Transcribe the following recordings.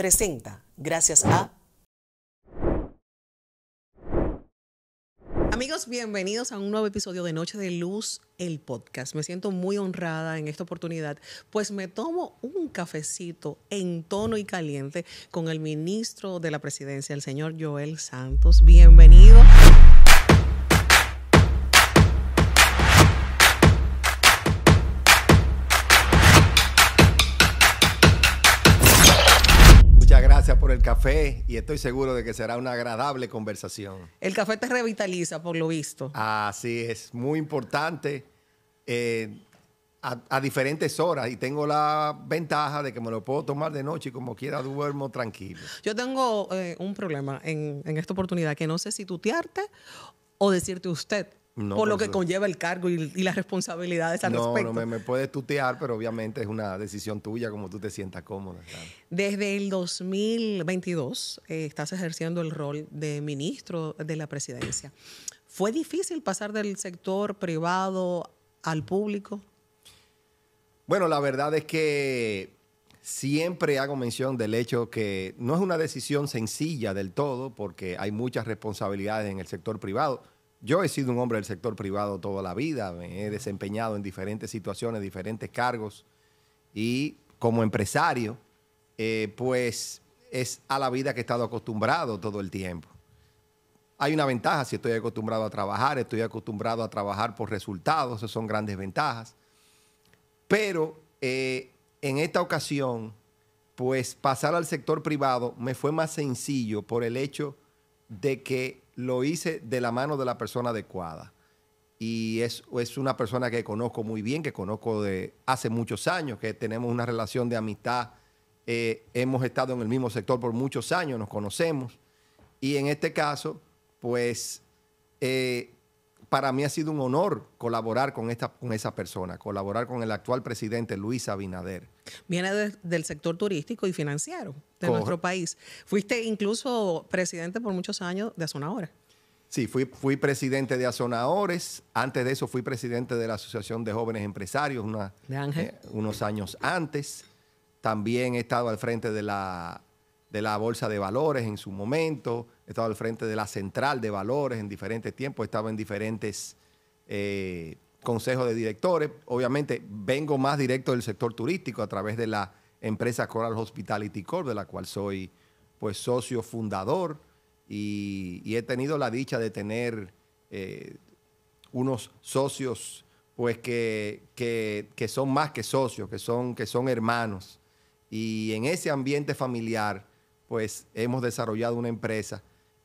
presenta gracias a... Amigos, bienvenidos a un nuevo episodio de Noche de Luz, el podcast. Me siento muy honrada en esta oportunidad, pues me tomo un cafecito en tono y caliente con el ministro de la presidencia, el señor Joel Santos. Bienvenido café y estoy seguro de que será una agradable conversación. El café te revitaliza, por lo visto. Así es, muy importante. Eh, a, diferentes horas y tengo la ventaja de que me lo puedo tomar de noche y como quiera duermo tranquilo. Yo tengo eh, un problema en, en esta oportunidad que no sé si tutearte o decirte usted por lo pues, que conlleva el cargo y, las responsabilidades al respecto. No, me, me puedes tutear, pero obviamente es una decisión tuya, como tú te sientas cómoda. Desde el 2022 eh, estás ejerciendo el rol de ministro de la presidencia. ¿Fue difícil pasar del sector privado al público? Bueno, la verdad es que siempre hago mención del hecho que no es una decisión sencilla del todo, porque hay muchas responsabilidades en el sector privado yo he sido un hombre del sector privado toda la vida, me he desempeñado en diferentes situaciones, diferentes cargos y como empresario, eh, pues es a la vida que he estado acostumbrado todo el tiempo. Hay una ventaja si estoy acostumbrado a trabajar, estoy acostumbrado a trabajar por resultados, esas son grandes ventajas. Pero eh, en esta ocasión, pues pasar al sector privado me fue más sencillo por el hecho de que lo hice de la mano de la persona adecuada. Y es, es una persona que conozco muy bien, que conozco de hace muchos años, que tenemos una relación de amistad. Eh, hemos estado en el mismo sector por muchos años, nos conocemos. Y en este caso, pues eh, para mí ha sido un honor colaborar con, esta, con esa persona, colaborar con el actual presidente Luis Abinader. Viene del sector turístico y financiero de nuestro país. Fuiste incluso presidente por muchos años de Azonadores. Sí, fui, presidente de Azonadores. Antes de eso fui presidente de la Asociación de Jóvenes Empresarios eh, unos años antes. También he estado al frente de la, de la Bolsa de Valores en su momento. He estado al frente de la Central de Valores en diferentes tiempos. He estado en diferentes... Eh, consejo de directores. Obviamente vengo más directo del sector turístico a través de la empresa Coral Hospitality Corp, de la cual soy pues socio fundador y, he tenido la dicha de tener eh, unos socios pues que, que, son más que socios, que son, que son hermanos. Y en ese ambiente familiar pues hemos desarrollado una empresa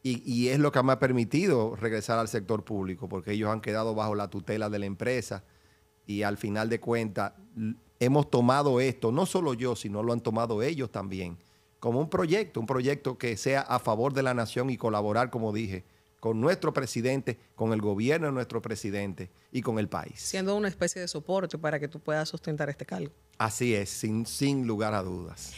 y, es lo que me ha permitido regresar al sector público, porque ellos han quedado bajo la tutela de la empresa y al final de cuentas hemos tomado esto, no solo yo, sino lo han tomado ellos también, como un proyecto, un proyecto que sea a favor de la nación y colaborar, como dije, con nuestro presidente, con el gobierno de nuestro presidente y con el país. Siendo una especie de soporte para que tú puedas sustentar este cargo. Así es, sin, sin lugar a dudas.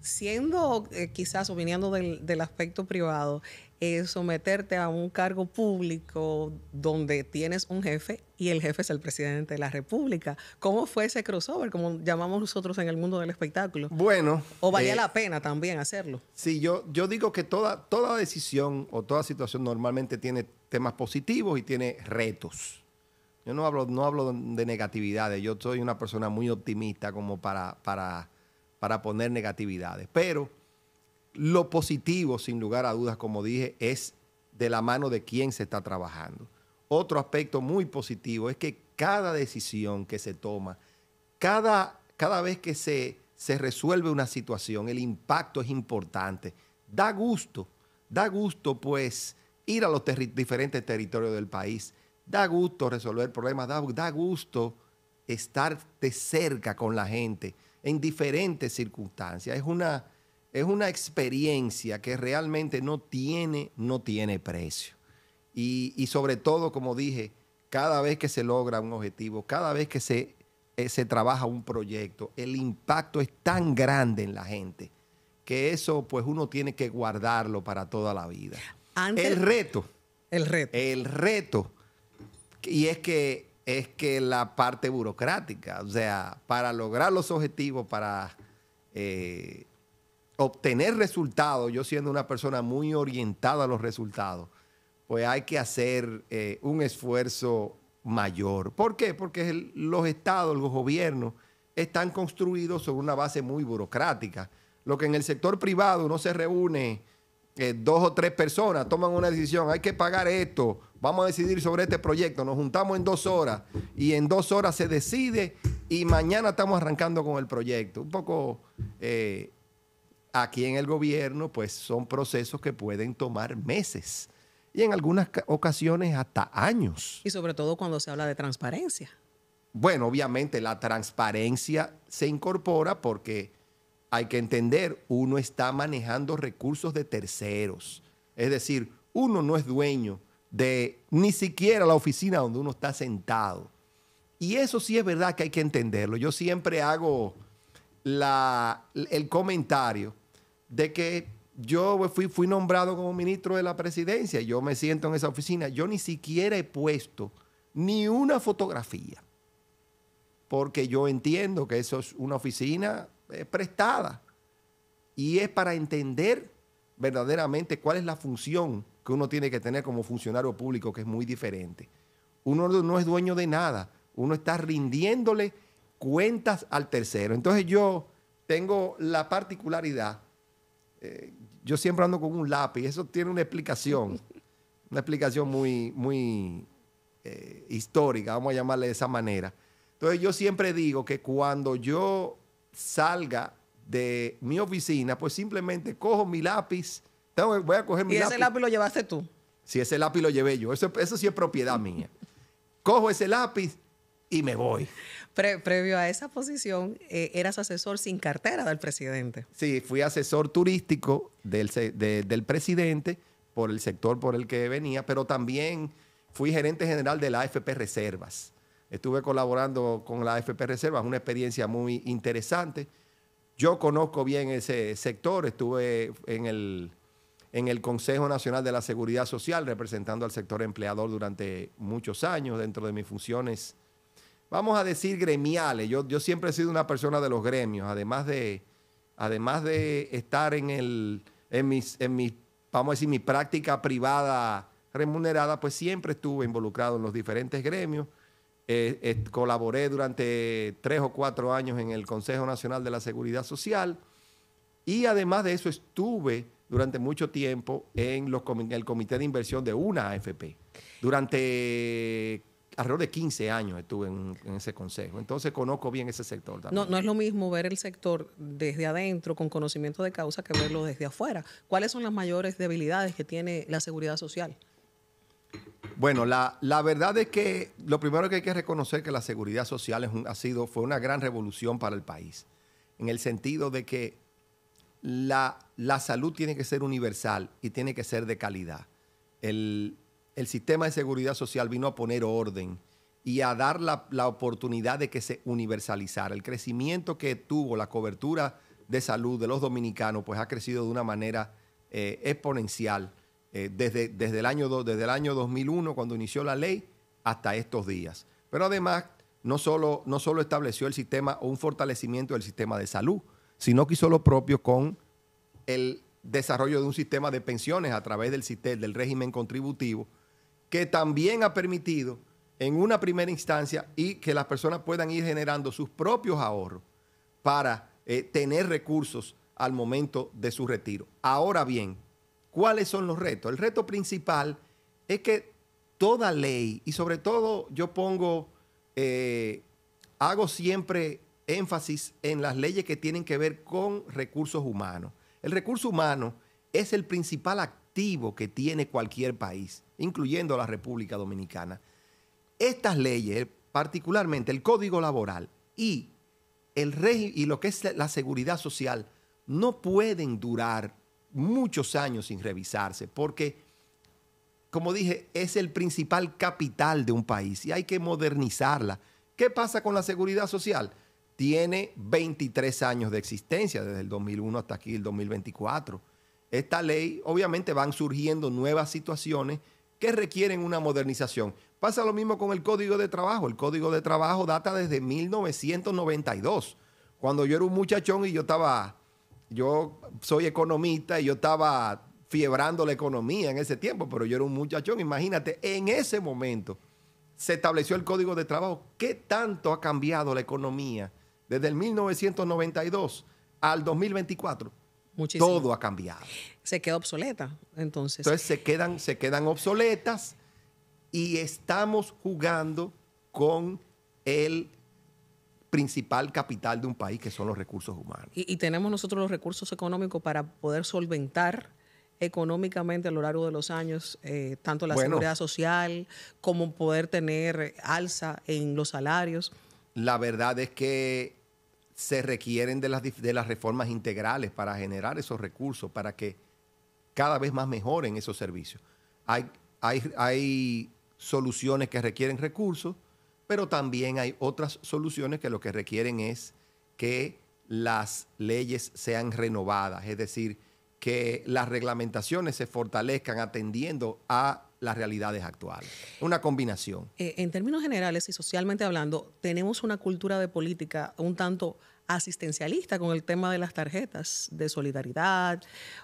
Siendo eh, quizás, quizás, viniendo del, del aspecto privado, es someterte a un cargo público donde tienes un jefe y el jefe es el presidente de la República. ¿Cómo fue ese crossover, como llamamos nosotros en el mundo del espectáculo? Bueno. ¿O valía eh, la pena también hacerlo? Sí, yo, yo digo que toda, toda decisión o toda situación normalmente tiene temas positivos y tiene retos. Yo no hablo, no hablo de negatividades, yo soy una persona muy optimista como para, para, para poner negatividades, pero lo positivo, sin lugar a dudas, como dije, es de la mano de quien se está trabajando. Otro aspecto muy positivo es que cada decisión que se toma, cada, cada vez que se, se resuelve una situación, el impacto es importante. Da gusto, da gusto pues ir a los diferentes territorios del país, da gusto resolver problemas, da, da gusto estar de cerca con la gente en diferentes circunstancias. Es una, es una experiencia que realmente no tiene, no tiene precio. Y, sobre todo, como dije, cada vez que se logra un objetivo, cada vez que se, eh, se trabaja un proyecto, el impacto es tan grande en la gente que eso pues uno tiene que guardarlo para toda la vida. el reto. El reto. El reto. Y es que es que la parte burocrática, o sea, para lograr los objetivos, para eh, obtener resultados, yo siendo una persona muy orientada a los resultados, pues hay que hacer eh, un esfuerzo mayor. ¿Por qué? Porque los estados, los gobiernos, están construidos sobre una base muy burocrática. Lo que en el sector privado no se reúne eh, dos o tres personas, toman una decisión, hay que pagar esto, vamos a decidir sobre este proyecto, nos juntamos en dos horas y en dos horas se decide y mañana estamos arrancando con el proyecto. Un poco eh, Aquí en el gobierno, pues son procesos que pueden tomar meses y en algunas ocasiones hasta años. Y sobre todo cuando se habla de transparencia. Bueno, obviamente la transparencia se incorpora porque hay que entender, uno está manejando recursos de terceros. Es decir, uno no es dueño de ni siquiera la oficina donde uno está sentado. Y eso sí es verdad que hay que entenderlo. Yo siempre hago el comentario de que yo fui, fui nombrado como ministro de la presidencia, yo me siento en esa oficina, yo ni siquiera he puesto ni una fotografía, porque yo entiendo que eso es una oficina eh, prestada y es para entender verdaderamente cuál es la función que uno tiene que tener como funcionario público, que es muy diferente. Uno no es dueño de nada, uno está rindiéndole cuentas al tercero. Entonces yo tengo la particularidad eh, yo siempre ando con un lápiz, eso tiene una explicación, una explicación muy, muy eh, histórica, vamos a llamarle de esa manera. Entonces yo siempre digo que cuando yo salga de mi oficina, pues simplemente cojo mi lápiz, voy a coger mi lápiz. ese lápiz lo llevaste tú? Si ese lápiz lo llevé yo, eso, eso sí es propiedad mía. Cojo ese lápiz y me voy previo a esa posición, eh, eras asesor sin cartera del presidente. Sí, fui asesor turístico del, del presidente por el sector por el que venía, pero también fui gerente general de la AFP Reservas. Estuve colaborando con la AFP Reservas, una experiencia muy interesante. Yo conozco bien ese sector, estuve en el, en el Consejo Nacional de la Seguridad Social representando al sector empleador durante muchos años dentro de mis funciones vamos a decir, gremiales. Yo, yo siempre he sido una persona de los gremios, además de, además de estar en, el, en, mis, vamos decir, mi práctica privada remunerada, pues siempre estuve involucrado en los diferentes gremios. Eh, eh, colaboré durante tres o cuatro años en el Consejo Nacional de la Seguridad Social y además de eso estuve durante mucho tiempo en, en el Comité de Inversión de una AFP. Durante alrededor de 15 años estuve en, ese consejo, entonces conozco bien ese sector No, es lo mismo ver el sector desde adentro con conocimiento de causa que verlo desde afuera. ¿Cuáles son las mayores debilidades que tiene la seguridad social? Bueno, la, verdad es que lo primero que hay que reconocer es que la seguridad social ha sido, fue una gran revolución para el país, en el sentido de que la, la salud tiene que ser universal y tiene que ser de calidad. El, el sistema de seguridad social vino a poner orden y a dar la, oportunidad de que se universalizara. El crecimiento que tuvo la cobertura de salud de los dominicanos, pues ha crecido de una manera eh, exponencial eh, desde, desde, el año desde el año 2001, cuando inició la ley, hasta estos días. Pero además, no solo, no estableció el sistema o un fortalecimiento del sistema de salud, sino que hizo lo propio con el desarrollo de un sistema de pensiones a través del, del régimen contributivo, que también ha permitido en una primera instancia y que las personas puedan ir generando sus propios ahorros para eh, tener recursos al momento de su retiro. Ahora bien, ¿cuáles son los retos? El reto principal es que toda ley, y sobre todo yo pongo, eh, hago siempre énfasis en las leyes que tienen que ver con recursos humanos. El recurso humano es el principal actor que tiene cualquier país, incluyendo la República Dominicana. Estas leyes, particularmente el Código Laboral y, el y lo que es la seguridad social, no pueden durar muchos años sin revisarse, porque, como dije, es el principal capital de un país y hay que modernizarla. ¿Qué pasa con la seguridad social? Tiene 23 años de existencia, desde el 2001 hasta aquí, el 2024 esta ley, obviamente van surgiendo nuevas situaciones que requieren una modernización. Pasa lo mismo con el Código de Trabajo. El Código de Trabajo data desde 1992, cuando yo era un muchachón y yo estaba, yo soy economista y yo estaba fiebrando la economía en ese tiempo, pero yo era un muchachón, imagínate, en ese momento se estableció el Código de Trabajo. ¿Qué tanto ha cambiado la economía desde el 1992 al 2024? Todo ha cambiado. Se queda obsoleta, entonces. Entonces se quedan, se quedan obsoletas y estamos jugando con el principal capital de un país, que son los recursos humanos. Y, tenemos nosotros los recursos económicos para poder solventar económicamente a lo largo de los años, eh, tanto la seguridad social como poder tener alza en los salarios. La verdad es que se requieren de las, de las reformas integrales para generar esos recursos, para que cada vez más mejoren esos servicios. Hay, hay, soluciones que requieren recursos, pero también hay otras soluciones que lo que requieren es que las leyes sean renovadas, es decir, que las reglamentaciones se fortalezcan atendiendo a las realidades actuales. Una combinación. Eh, en términos generales y socialmente hablando, tenemos una cultura de política un tanto asistencialista con el tema de las tarjetas de solidaridad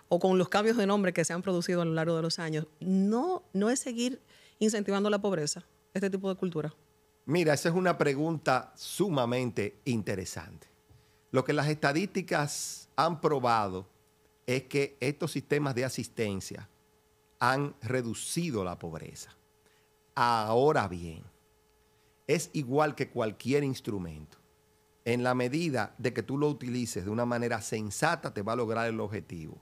o con los cambios de nombre que se han producido a lo largo de los años, no, no es seguir incentivando la pobreza, este tipo de cultura? Mira, esa es una pregunta sumamente interesante. Lo que las estadísticas han probado es que estos sistemas de asistencia han reducido la pobreza. Ahora bien, es igual que cualquier instrumento en la medida de que tú lo utilices de una manera sensata, te va a lograr el objetivo.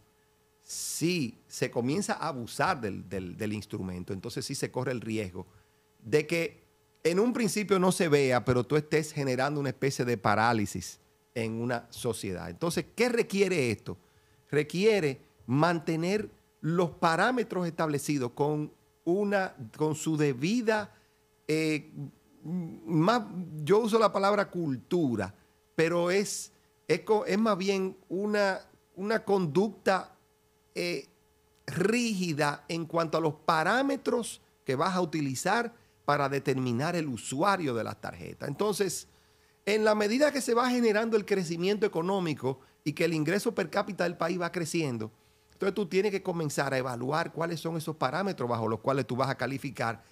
Si se comienza a abusar del, instrumento, entonces sí se corre el riesgo de que en un principio no se vea, pero tú estés generando una especie de parálisis en una sociedad. Entonces, ¿qué requiere esto? Requiere mantener los parámetros establecidos con, una, con su debida eh, más, yo uso la palabra cultura, pero es, es más bien una, una conducta eh, rígida en cuanto a los parámetros que vas a utilizar para determinar el usuario de las tarjetas. Entonces, en la medida que se va generando el crecimiento económico y que el ingreso per cápita del país va creciendo, entonces tú tienes que comenzar a evaluar cuáles son esos parámetros bajo los cuales tú vas a calificar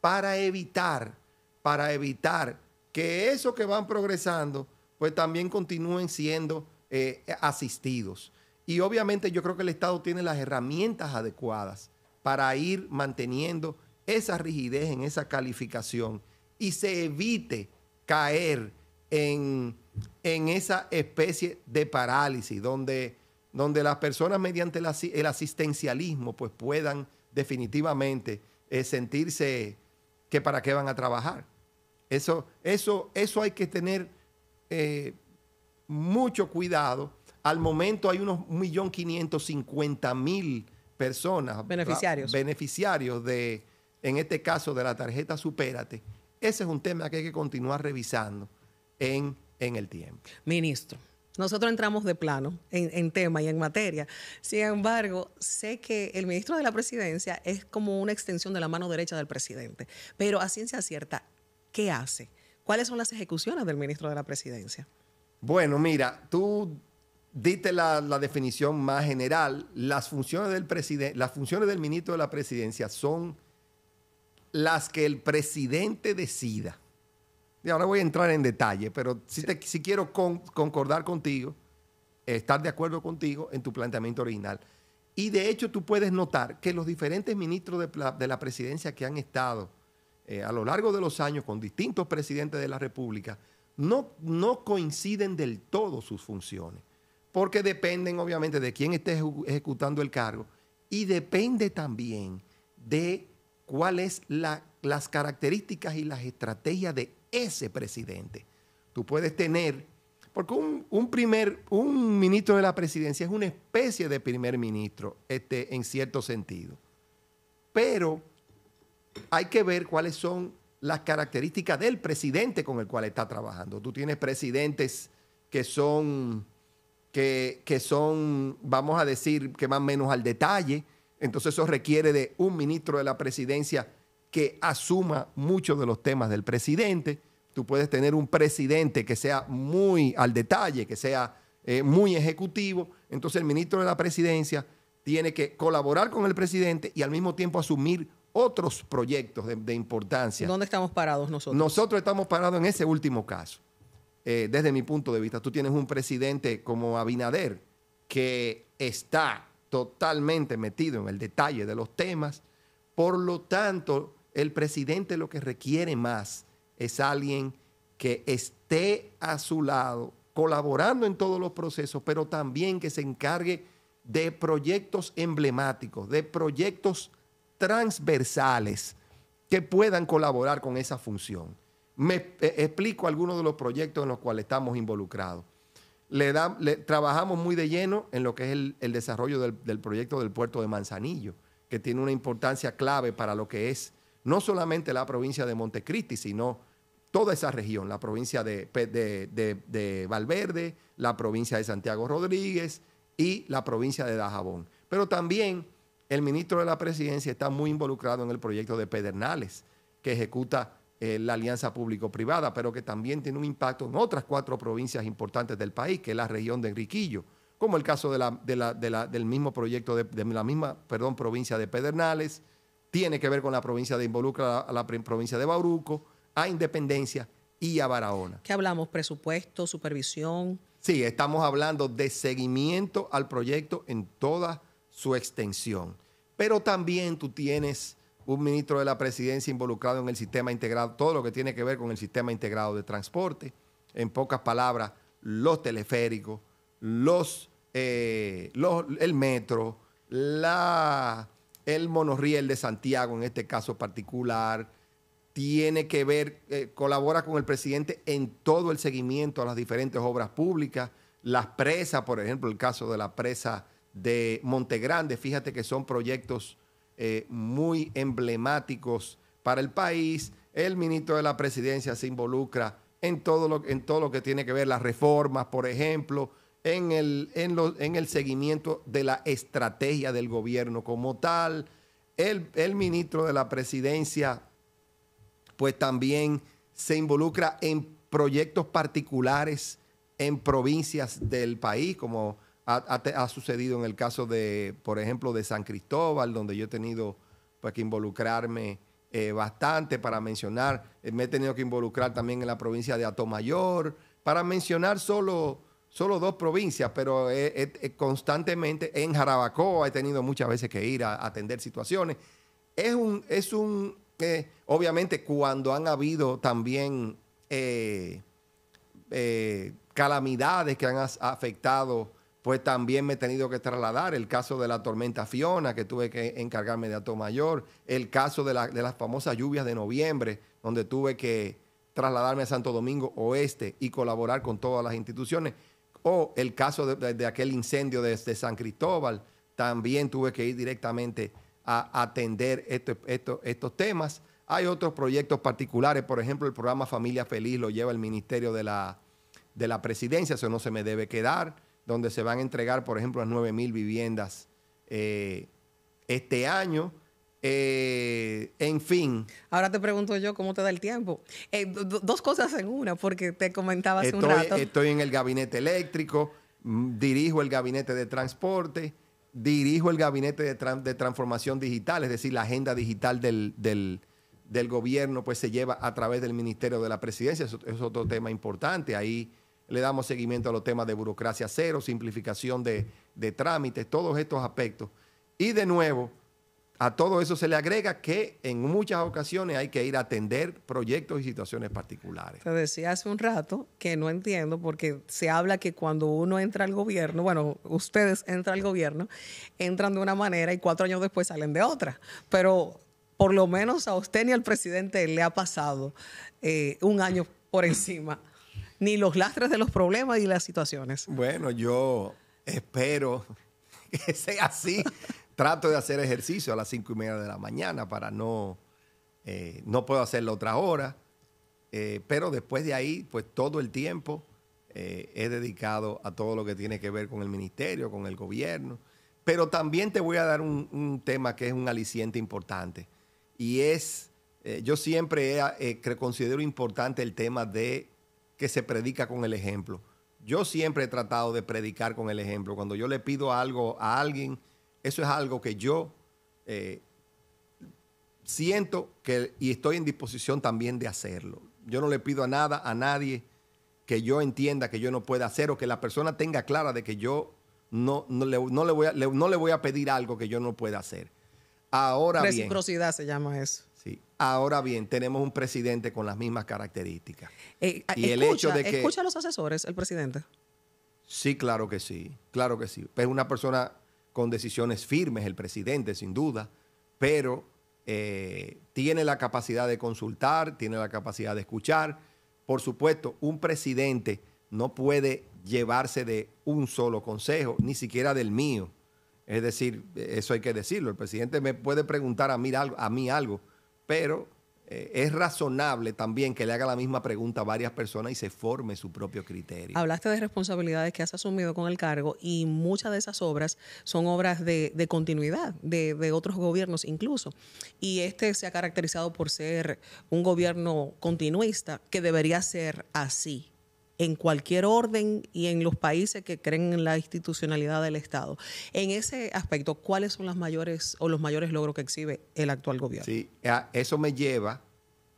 para evitar para evitar que esos que van progresando, pues también continúen siendo eh, asistidos. Y obviamente yo creo que el Estado tiene las herramientas adecuadas para ir manteniendo esa rigidez en esa calificación y se evite caer en, esa especie de parálisis donde, donde las personas mediante el asistencialismo pues puedan definitivamente eh, sentirse que para qué van a trabajar. Eso, eso, eso hay que tener eh, mucho cuidado. Al momento hay unos 1.550.000 personas beneficiarios. beneficiarios de, en este caso, de la tarjeta Supérate. Ese es un tema que hay que continuar revisando en, en el tiempo. Ministro, nosotros entramos de plano en, en, tema y en materia. Sin embargo, sé que el ministro de la presidencia es como una extensión de la mano derecha del presidente, pero a ciencia cierta, ¿qué hace? ¿Cuáles son las ejecuciones del ministro de la Presidencia? Bueno, mira, tú diste la, definición más general. Las funciones, del presidente, las funciones del ministro de la Presidencia son las que el presidente decida. Y ahora voy a entrar en detalle, pero si, quiero concordar contigo, estar de acuerdo contigo en tu planteamiento original. Y de hecho tú puedes notar que los diferentes ministros de, de la presidencia que han estado eh, a lo largo de los años con distintos presidentes de la República, no, no coinciden del todo sus funciones, porque dependen obviamente de quién esté ejecutando el cargo y depende también de cuáles la, las características y las estrategias de ese presidente. Tú puedes tener, porque un, primer, un ministro de la presidencia es una especie de primer ministro, este, en cierto sentido. Pero hay que ver cuáles son las características del presidente con el cual está trabajando. Tú tienes presidentes que son, que, son, vamos a decir, que más o menos al detalle. Entonces eso requiere de un ministro de la presidencia que asuma muchos de los temas del presidente. Tú puedes tener un presidente que sea muy al detalle, que sea eh, muy ejecutivo. Entonces el ministro de la presidencia tiene que colaborar con el presidente y al mismo tiempo asumir otros proyectos de, importancia. ¿Dónde estamos parados nosotros? Nosotros estamos parados en ese último caso. Eh, desde mi punto de vista, tú tienes un presidente como Abinader que está totalmente metido en el detalle de los temas. Por lo tanto, el presidente lo que requiere más es alguien que esté a su lado, colaborando en todos los procesos, pero también que se encargue de proyectos emblemáticos, de proyectos transversales que puedan colaborar con esa función. Me eh, explico algunos de los proyectos en los cuales estamos involucrados. trabajamos muy de lleno en lo que es el, desarrollo del, proyecto del puerto de Manzanillo, que tiene una importancia clave para lo que es no solamente la provincia de Montecristi, sino toda esa región, la provincia de, de Valverde, la provincia de Santiago Rodríguez y la provincia de Dajabón. Pero también el ministro de la presidencia está muy involucrado en el proyecto de Pedernales, que ejecuta eh, la alianza público-privada, pero que también tiene un impacto en otras cuatro provincias importantes del país, que es la región de Enriquillo, como el caso del mismo proyecto de, la misma, perdón, provincia de Pedernales, tiene que ver con la provincia de involucra la provincia de Bauruco, a Independencia y a Barahona. ¿Qué hablamos? ¿Presupuesto, supervisión? Sí, estamos hablando de seguimiento al proyecto en todas su extensión. Pero también tú tienes un ministro de la presidencia involucrado en el sistema integrado, todo lo que tiene que ver con el sistema integrado de transporte. En pocas palabras, los teleféricos, los, eh, el metro, la, el monorriel de Santiago en este caso particular, tiene que ver, eh, colabora con el presidente en todo el seguimiento a las diferentes obras públicas, las presas, por ejemplo, el caso de la presa de Montegrande. Fíjate que son proyectos eh, muy emblemáticos para el país. El ministro de la presidencia se involucra en todo lo, en todo lo que tiene que ver las reformas, por ejemplo, en el, en, el seguimiento de la estrategia del gobierno como tal. El, el ministro de la presidencia, pues también se involucra en proyectos particulares en provincias del país, como ha, sucedido en el caso de, por ejemplo, de San Cristóbal, donde yo he tenido pues, que involucrarme eh, bastante para mencionar, eh, me he tenido que involucrar también en la provincia de Atomayor, para mencionar solo, solo dos provincias, pero constantemente en Jarabacoa he tenido muchas veces que ir a, atender situaciones. Es un, es un eh, obviamente cuando han habido también calamidades que han afectado pues también me he tenido que trasladar. El caso de la tormenta Fiona, que tuve que encargarme de mayor. El caso de, las famosas lluvias de noviembre, donde tuve que trasladarme a Santo Domingo Oeste y colaborar con todas las instituciones. O el caso de, aquel incendio de, San Cristóbal, también tuve que ir directamente a atender este, estos temas. Hay otros proyectos particulares, por ejemplo, el programa Familia Feliz lo lleva el Ministerio de la, de la Presidencia, eso no se me debe quedar donde se van a entregar, por ejemplo, las 9 viviendas eh, este año. Eh, en fin. Ahora te pregunto yo cómo te da el tiempo. Eh, dos cosas en una, porque te comentaba hace estoy, un rato. Estoy en el gabinete eléctrico, mm, dirijo el gabinete de transporte, dirijo el gabinete de, transformación digital, es decir, la agenda digital del, gobierno pues se lleva a través del Ministerio de la Presidencia, es otro tema importante. Ahí le damos seguimiento a los temas de burocracia cero, simplificación de, trámites, todos estos aspectos. Y de nuevo, a todo eso se le agrega que en muchas ocasiones hay que ir a atender proyectos y situaciones particulares. Te decía hace un rato que no entiendo porque se habla que cuando uno entra al gobierno, bueno, ustedes entran al gobierno, entran de una manera y cuatro años después salen de otra. Pero por lo menos a usted ni al presidente le ha pasado eh, un año por encima ni los lastres de los problemas y las situaciones. Bueno, yo espero que sea así. Trato de hacer ejercicio a las cinco y media de la mañana para no, eh, no puedo hacerlo otra hora. Eh, pero después de ahí, pues todo el tiempo eh, he dedicado a todo lo que tiene que ver con el ministerio, con el gobierno. Pero también te voy a dar un, tema que es un aliciente importante. Y es, yo siempre considero importante el tema de que se predica con el ejemplo. Yo siempre he tratado de predicar con el ejemplo. Cuando yo le pido algo a alguien, eso es algo que yo eh, siento que, y estoy en disposición también de hacerlo. Yo no le pido a nada, a nadie, que yo entienda que yo no pueda hacer o que la persona tenga clara de que yo no, no, le, voy a, pedir algo que yo no pueda hacer. Ahora Reciprocidad se llama eso. Ahora bien, tenemos un presidente con las mismas características. Eh, y escucha, ah, el hecho que. Escucha a los asesores, el presidente. Sí, claro que sí, claro que sí. Es una persona con decisiones firmes, el presidente, sin duda, pero eh, tiene la capacidad de consultar, tiene la capacidad de escuchar. Por supuesto, un presidente no puede llevarse de un solo consejo, ni siquiera del mío. Es decir, eso hay que decirlo. El presidente me puede preguntar a mí a mí algo pero eh, es razonable también que le haga la misma pregunta a varias personas y se forme su propio criterio. Hablaste de responsabilidades que has asumido con el cargo y muchas de esas obras son obras de, continuidad de, otros gobiernos incluso. Y este se ha caracterizado por ser un gobierno continuista que debería ser así en cualquier orden y en los países que creen en la institucionalidad del Estado. En ese aspecto, ¿cuáles son las mayores o los mayores logros que exhibe el actual gobierno? Sí, eso me lleva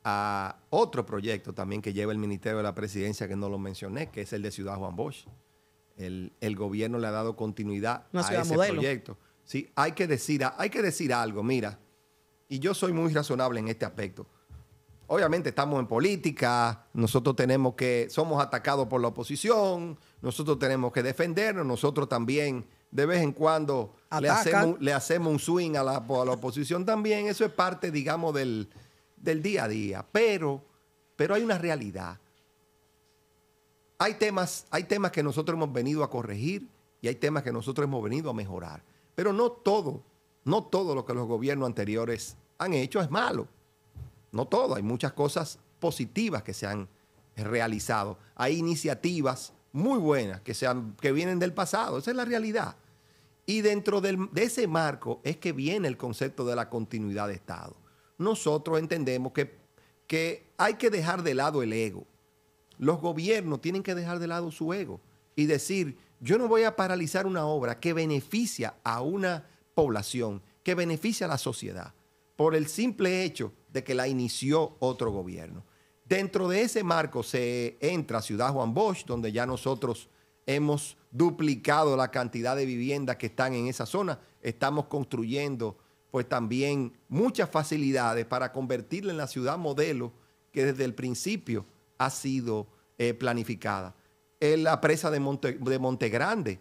a otro proyecto también que lleva el Ministerio de la Presidencia, que no lo mencioné, que es el de Ciudad Juan Bosch. El, gobierno le ha dado continuidad a ese proyecto. Sí, hay que decir algo, mira, y yo soy muy razonable en este aspecto obviamente estamos en política, nosotros tenemos que, somos atacados por la oposición, nosotros tenemos que defendernos, nosotros también de vez en cuando le hacemos, un swing a la, oposición también, eso es parte, digamos, del, del día a día, pero, pero hay una realidad. Hay temas, hay temas que nosotros hemos venido a corregir y hay temas que nosotros hemos venido a mejorar, pero no todo, no todo lo que los gobiernos anteriores han hecho es malo no todo, hay muchas cosas positivas que se han realizado. Hay iniciativas muy buenas que, que vienen del pasado, esa es la realidad. Y dentro de ese marco es que viene el concepto de la continuidad de Estado. Nosotros entendemos que, que hay que dejar de lado el ego. Los gobiernos tienen que dejar de lado su ego y decir, yo no voy a paralizar una obra que beneficia a una población, que beneficia a la sociedad, por el simple hecho de que la inició otro gobierno. Dentro de ese marco se entra Ciudad Juan Bosch, donde ya nosotros hemos duplicado la cantidad de viviendas que están en esa zona. Estamos construyendo pues también muchas facilidades para convertirla en la ciudad modelo que desde el principio ha sido eh, planificada. Eh, la presa de, Monte, de Montegrande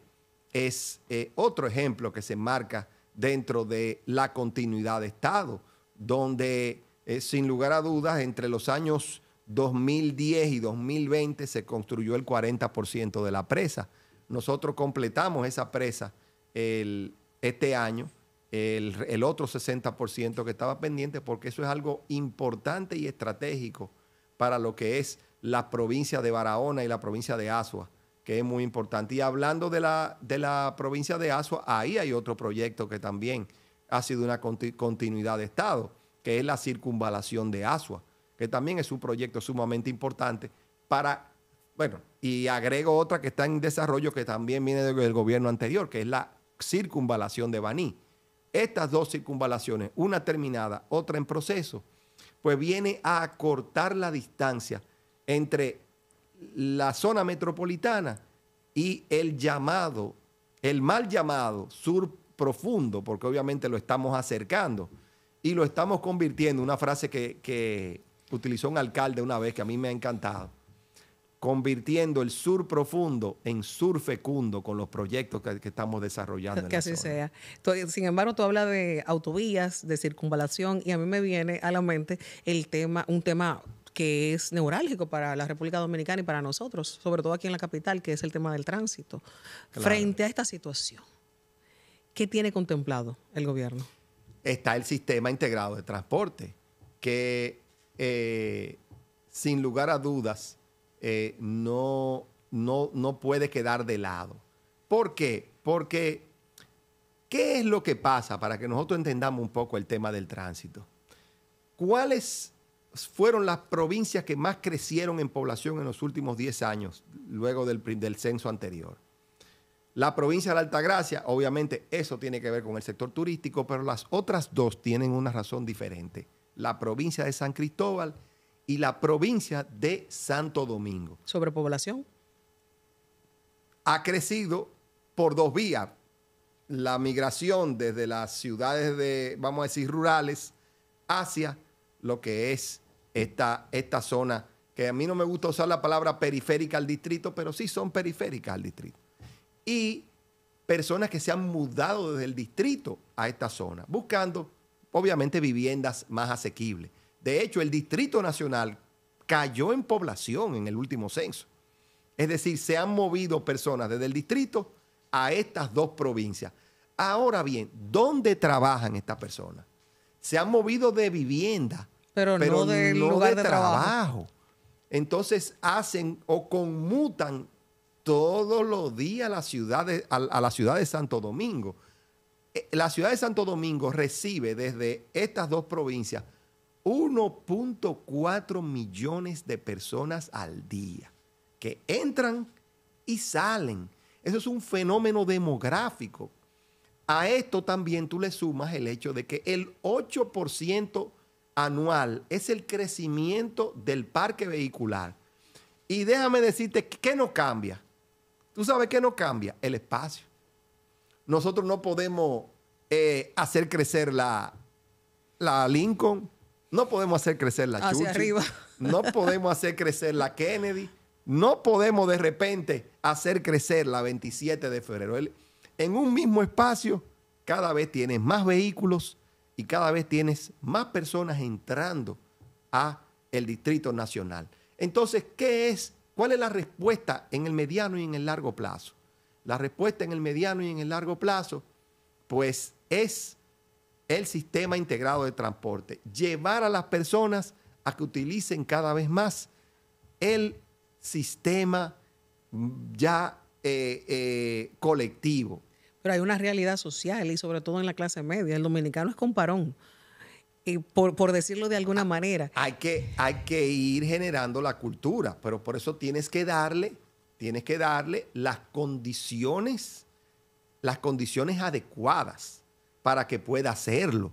es eh, otro ejemplo que se marca dentro de la continuidad de Estado, donde eh, sin lugar a dudas, entre los años 2010 y 2020 se construyó el 40% de la presa. Nosotros completamos esa presa este año, el, otro 60% que estaba pendiente, porque eso es algo importante y estratégico para lo que es la provincia de Barahona y la provincia de Asua, que es muy importante. Y hablando de la, de la provincia de Asua, ahí hay otro proyecto que también ha sido una continuidad de Estado que es la circunvalación de Asua, que también es un proyecto sumamente importante para, bueno, y agrego otra que está en desarrollo que también viene del gobierno anterior, que es la circunvalación de Baní. Estas dos circunvalaciones, una terminada, otra en proceso, pues viene a acortar la distancia entre la zona metropolitana y el llamado, el mal llamado sur profundo, porque obviamente lo estamos acercando y lo estamos convirtiendo, una frase que, utilizó un alcalde una vez que a mí me ha encantado, convirtiendo el sur profundo en sur fecundo con los proyectos que, estamos desarrollando. Que así sea. Sin embargo, tú hablas de autovías, de circunvalación, y a mí me viene a la mente el tema, un tema que es neurálgico para la República Dominicana y para nosotros, sobre todo aquí en la capital, que es el tema del tránsito. Frente a esta situación, ¿qué tiene contemplado el gobierno? está el sistema integrado de transporte, que eh, sin lugar a dudas eh, no, no, no puede quedar de lado. ¿Por qué? Porque, ¿qué es lo que pasa para que nosotros entendamos un poco el tema del tránsito? ¿Cuáles fueron las provincias que más crecieron en población en los últimos 10 años, luego del, del censo anterior? La provincia de la Altagracia, obviamente eso tiene que ver con el sector turístico, pero las otras dos tienen una razón diferente. La provincia de San Cristóbal y la provincia de Santo Domingo. ¿Sobrepoblación? Ha crecido por dos vías. La migración desde las ciudades de, vamos a decir, rurales hacia lo que es esta, esta zona, que a mí no me gusta usar la palabra periférica al distrito, pero sí son periféricas al distrito y personas que se han mudado desde el distrito a esta zona, buscando obviamente viviendas más asequibles. De hecho, el Distrito Nacional cayó en población en el último censo. Es decir, se han movido personas desde el distrito a estas dos provincias. Ahora bien, ¿dónde trabajan estas personas? Se han movido de vivienda, pero, no, de, lugar de, trabajo. trabajo. Entonces hacen o conmutan todos los días a la ciudad de, a, la ciudad de Santo Domingo. Eh, la ciudad de Santo Domingo recibe desde estas dos provincias 1.4 millones de personas al día que entran y salen. Eso es un fenómeno demográfico. A esto también tú le sumas el hecho de que el 8% anual es el crecimiento del parque vehicular. Y déjame decirte que no cambia. ¿Tú sabes qué no cambia? El espacio. Nosotros no podemos eh, hacer crecer la, Lincoln, no podemos hacer crecer la Hacia no podemos hacer crecer la Kennedy, no podemos de repente hacer crecer la 27 de febrero. en un mismo espacio, cada vez tienes más vehículos y cada vez tienes más personas entrando a el Distrito Nacional. Entonces, ¿qué es ¿Cuál es la respuesta en el mediano y en el largo plazo? La respuesta en el mediano y en el largo plazo, pues es el sistema integrado de transporte. Llevar a las personas a que utilicen cada vez más el sistema ya eh, eh, colectivo. Pero hay una realidad social y sobre todo en la clase media. El dominicano es comparón por, decirlo de alguna manera. Hay que, hay que ir generando la cultura, pero por eso tienes que darle, tienes que darle las condiciones, las condiciones adecuadas para que pueda hacerlo.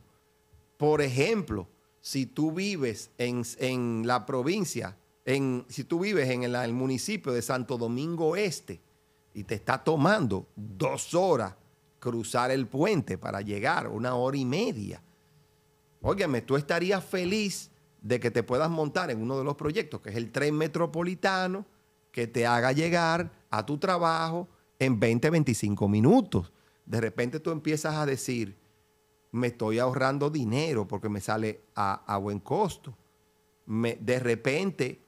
Por ejemplo, si tú vives en, la provincia, en, si tú vives en el municipio de Santo Domingo Este y te está tomando dos horas cruzar el puente para llegar, una hora y media, Óyeme, tú estarías feliz de que te puedas montar en uno de los proyectos, que es el tren metropolitano, que te haga llegar a tu trabajo en 20, 25 minutos. De repente tú empiezas a decir, me estoy ahorrando dinero porque me sale a, buen costo. de repente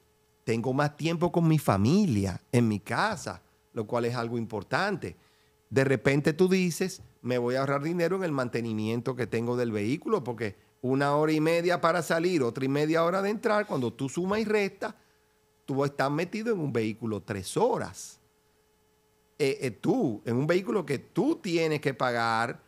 tengo más tiempo con mi familia, en mi casa, lo cual es algo importante. De repente tú dices, me voy a ahorrar dinero en el mantenimiento que tengo del vehículo porque una hora y media para salir, otra y media hora de entrar, cuando tú sumas y restas, tú estás metido en un vehículo tres horas. Eh, eh, tú, en un vehículo que tú tienes que pagar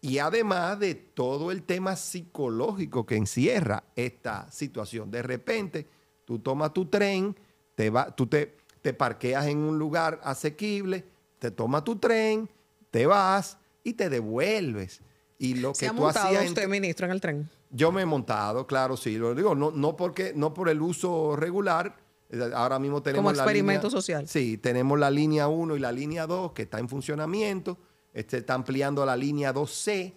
y además de todo el tema psicológico que encierra esta situación. De repente, tú tomas tu tren, te tú te, te parqueas en un lugar asequible, te tomas tu tren, te vas y te devuelves. Y lo ¿Se ha montado usted, ministro, en el tren? Yo me he montado, claro, sí. Lo digo, no, no, porque, no por el uso regular. Eh, ahora mismo tenemos. Como experimento social. Sí, tenemos la línea 1 y la línea 2 que está en funcionamiento. Este, está ampliando la línea 2C,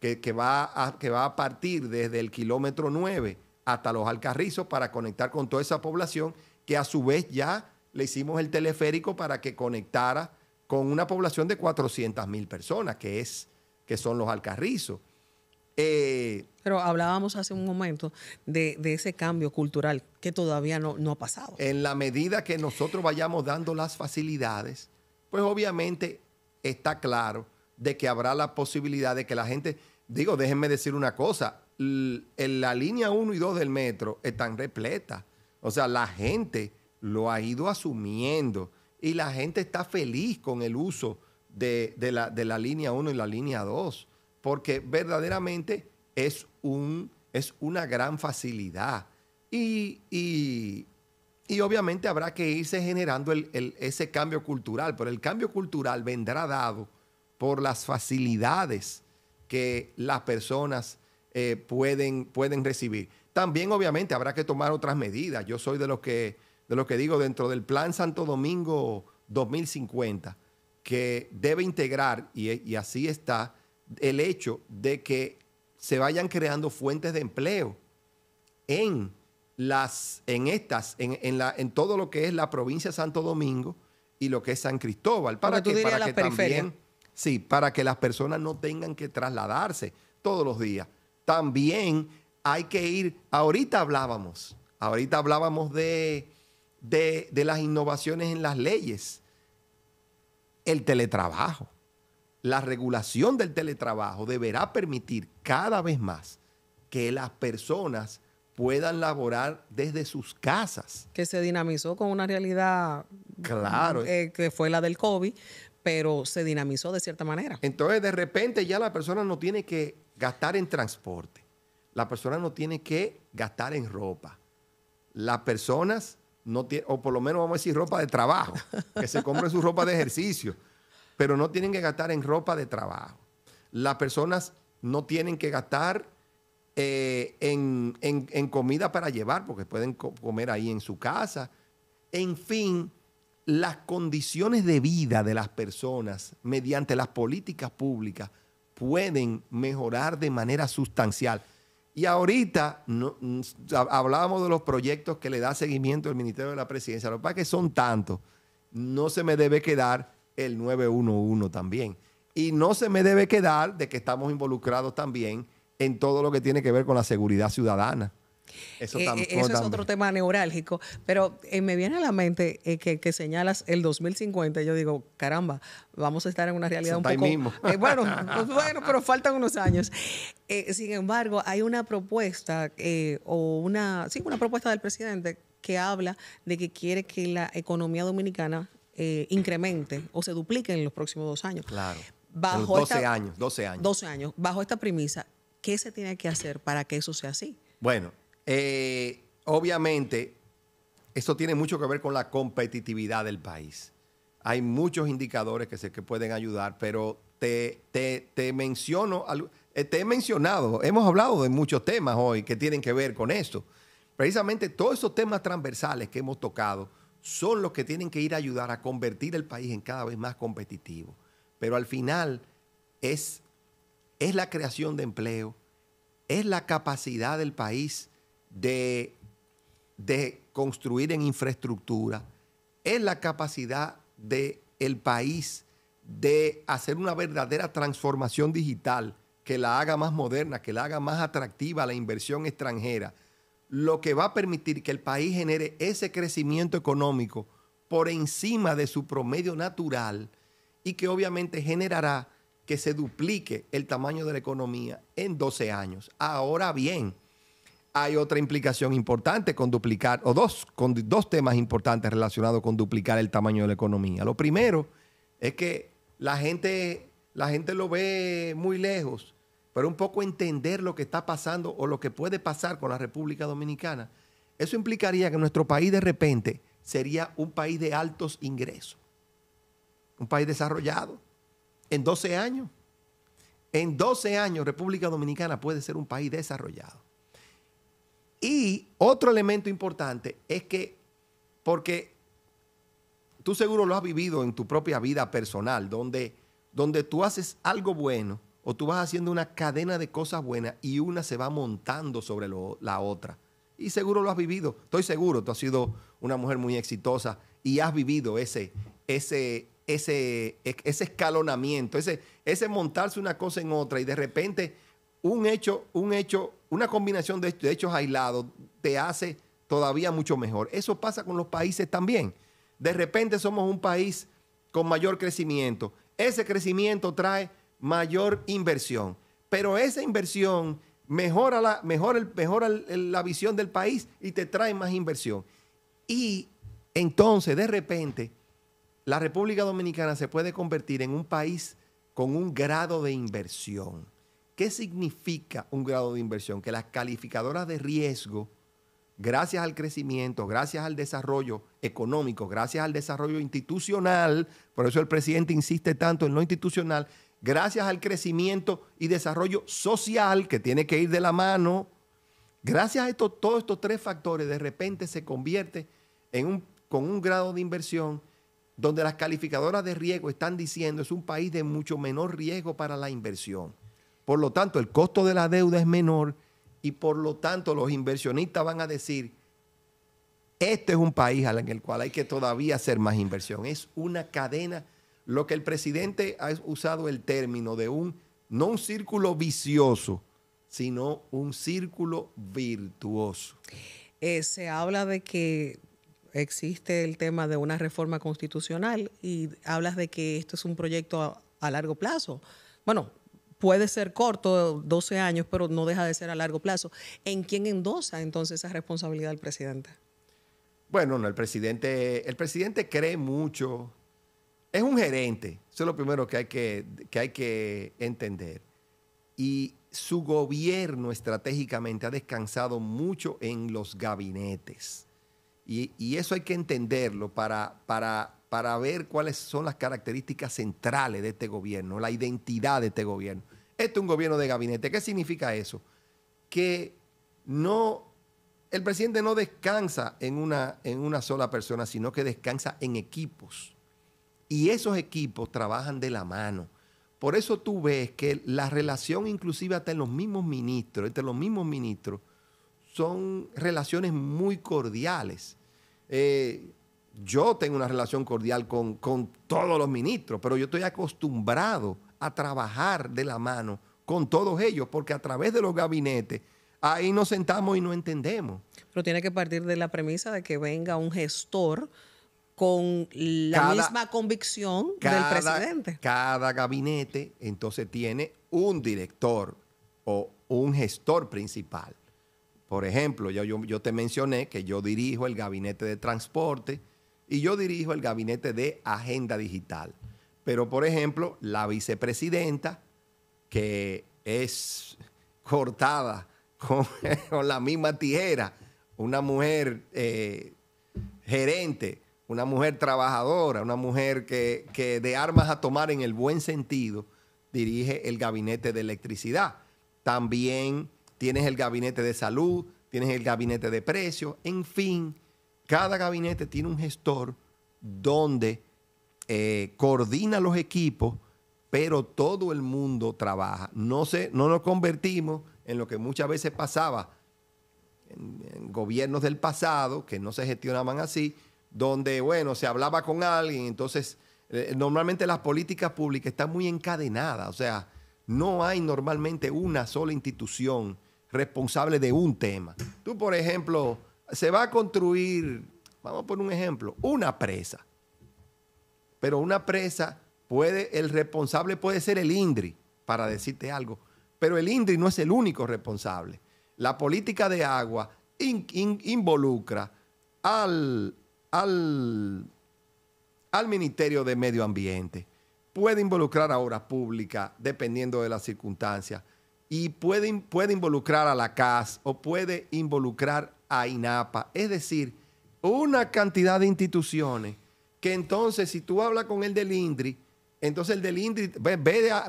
que, va a, que va a partir desde el kilómetro 9 hasta los Alcarrizos para conectar con toda esa población, que a su vez ya le hicimos el teleférico para que conectara con una población de 400 mil personas, que es que son los alcarrizos. Eh, Pero hablábamos hace un momento de, ese cambio cultural que todavía no, ha pasado. En la medida que nosotros vayamos dando las facilidades, pues obviamente está claro de que habrá la posibilidad de que la gente, digo, déjenme decir una cosa, la línea 1 y 2 del metro están repletas. O sea, la gente lo ha ido asumiendo y la gente está feliz con el uso de, la, línea 1 y la línea 2, porque verdaderamente es, un, es una gran facilidad. Y, obviamente habrá que irse generando ese cambio cultural, pero el cambio cultural vendrá dado por las facilidades que las personas eh, pueden, pueden recibir. También obviamente habrá que tomar otras medidas. Yo soy de los que, de los que digo dentro del Plan Santo Domingo 2050 que debe integrar, y, así está, el hecho de que se vayan creando fuentes de empleo en las, en estas, en, en, la, en todo lo que es la provincia de Santo Domingo y lo que es San Cristóbal. ¿Para que, Para que también, sí, para que las personas no tengan que trasladarse todos los días. También hay que ir, ahorita hablábamos, ahorita hablábamos de, de, de las innovaciones en las leyes el teletrabajo. La regulación del teletrabajo deberá permitir cada vez más que las personas puedan laborar desde sus casas. Que se dinamizó con una realidad claro. Eh, que fue la del COVID, pero se dinamizó de cierta manera. Entonces, de repente ya la persona no tiene que gastar en transporte, la persona no tiene que gastar en ropa. Las personas o por lo menos vamos a decir ropa de trabajo, que se compre su ropa de ejercicio, pero no tienen que gastar en ropa de trabajo. Las personas no tienen que gastar eh, en, comida para llevar, porque pueden comer ahí en su casa. En fin, las condiciones de vida de las personas mediante las políticas públicas pueden mejorar de manera sustancial. Y ahorita no, mm, hablábamos de los proyectos que le da seguimiento el Ministerio de la Presidencia. Lo que pasa es que son tantos. No se me debe quedar el 911 también. Y no se me debe quedar de que estamos involucrados también en todo lo que tiene que ver con la seguridad ciudadana. Eh, eh, eso, es otro tema neurálgico, pero eh, me viene a la mente que, señalas el 2050, yo digo, caramba, vamos a estar en una realidad un poco... Mismo. bueno, bueno, pero faltan unos años. sin embargo, hay una propuesta o una, una propuesta del presidente que habla de que quiere que la economía dominicana incremente o se duplique en los próximos dos años. Claro. Bajo 12 años, 12 años. 12 años. Bajo esta premisa, ¿qué se tiene que hacer para que eso sea así? Bueno, eh, obviamente, esto tiene mucho que ver con la competitividad del país. Hay muchos indicadores que sé que pueden ayudar, pero te, menciono, eh, te he mencionado, hemos hablado de muchos temas hoy que tienen que ver con esto. Precisamente todos esos temas transversales que hemos tocado son los que tienen que ir a ayudar a convertir el país en cada vez más competitivo. Pero al final es, es la creación de empleo, es la capacidad del país de, construir en infraestructura, es la capacidad del el país de hacer una verdadera transformación digital que la haga más moderna, que la haga más atractiva a la inversión extranjera, lo que va a permitir que el país genere ese crecimiento económico por encima de su promedio natural y que obviamente generará que se duplique el tamaño de la economía en 12 años. Ahora bien, hay otra implicación importante con duplicar, o dos, con dos temas importantes relacionados con duplicar el tamaño de la economía. Lo primero es que la gente, la gente lo ve muy lejos, pero un poco entender lo que está pasando o lo que puede pasar con la República Dominicana, eso implicaría que nuestro país de repente sería un país de altos ingresos, un país desarrollado. En 12 años, en 12 años República Dominicana puede ser un país desarrollado y otro elemento importante es que, porque tú seguro lo has vivido en tu propia vida personal, donde, donde tú haces algo bueno o tú vas haciendo una cadena de cosas buenas y una se va montando sobre la otra. Y seguro lo has vivido, estoy seguro, tú has sido una mujer muy exitosa y has vivido ese, ese, ese, ese escalonamiento, ese, ese montarse una cosa en otra y de repente un hecho, un hecho, una combinación de, hechos aislados te hace todavía mucho mejor. Eso pasa con los países también. De repente somos un país con mayor crecimiento. Ese crecimiento trae mayor inversión, pero esa inversión mejora la, mejora mejora la visión del país y te trae más inversión. Y entonces, de repente, la República Dominicana se puede convertir en un país con un grado de inversión ¿Qué significa un grado de inversión? Que las calificadoras de riesgo, gracias al crecimiento, gracias al desarrollo económico, gracias al desarrollo institucional, por eso el presidente insiste tanto en lo institucional, gracias al crecimiento y desarrollo social que tiene que ir de la mano, gracias a esto, todos estos tres factores de repente se convierte en un, con un grado de inversión donde las calificadoras de riesgo están diciendo es un país de mucho menor riesgo para la inversión. Por lo tanto, el costo de la deuda es menor y por lo tanto los inversionistas van a decir, este es un país en el cual hay que todavía hacer más inversión. Es una cadena, lo que el presidente ha usado el término de un, no un círculo vicioso, sino un círculo virtuoso. Eh, se habla de que existe el tema de una reforma constitucional y hablas de que esto es un proyecto a largo plazo. Bueno, puede ser corto, 12 años, pero no deja de ser a largo plazo. ¿En quién endosa entonces esa responsabilidad el presidente? Bueno, no, el presidente, el presidente cree mucho. Es un gerente, eso es lo primero que hay que, hay que entender. Y su gobierno estratégicamente ha descansado mucho en los gabinetes. Y, eso hay que entenderlo para, para para ver cuáles son las características centrales de este gobierno, la identidad de este gobierno. Este es un gobierno de gabinete. ¿Qué significa eso? Que no, el presidente no descansa en una, en una sola persona, sino que descansa en equipos. Y esos equipos trabajan de la mano. Por eso tú ves que la relación, inclusive hasta los mismos ministros, entre los mismos ministros, son relaciones muy cordiales. Eh, yo tengo una relación cordial con, todos los ministros, pero yo estoy acostumbrado a trabajar de la mano con todos ellos, porque a través de los gabinetes ahí nos sentamos y no entendemos. Pero tiene que partir de la premisa de que venga un gestor con la misma convicción que del presidente. Cada gabinete entonces tiene un director o un gestor principal. Por ejemplo, yo te mencioné que yo dirijo el gabinete de transporte y yo dirijo el gabinete de Agenda Digital. Pero, por ejemplo, la vicepresidenta, que es cortada con, la misma tijera, una mujer eh, gerente, una mujer trabajadora, una mujer que, que de armas a tomar en el buen sentido, dirige el gabinete de electricidad. También tienes el gabinete de salud, tienes el gabinete de precios, en fin cada gabinete tiene un gestor donde eh, coordina los equipos, pero todo el mundo trabaja. No, no nos convertimos en lo que muchas veces pasaba en, en gobiernos del pasado, que no se gestionaban así, donde, bueno, se hablaba con alguien, entonces eh, normalmente las políticas públicas están muy encadenadas, o sea, no hay normalmente una sola institución responsable de un tema. Tú, por ejemplo, se va a construir, vamos a poner un ejemplo, una presa. Pero una presa puede, el responsable puede ser el INDRI, para decirte algo. Pero el INDRI no es el único responsable. La política de agua involucra al, al, al Ministerio de Medio Ambiente, puede involucrar a obras públicas, dependiendo de las circunstancias, y puede, puede involucrar a la CAS o puede involucrar a INAPA. Es decir, una cantidad de instituciones que entonces si tú hablas con el del INDRI, entonces el del INDRI ve,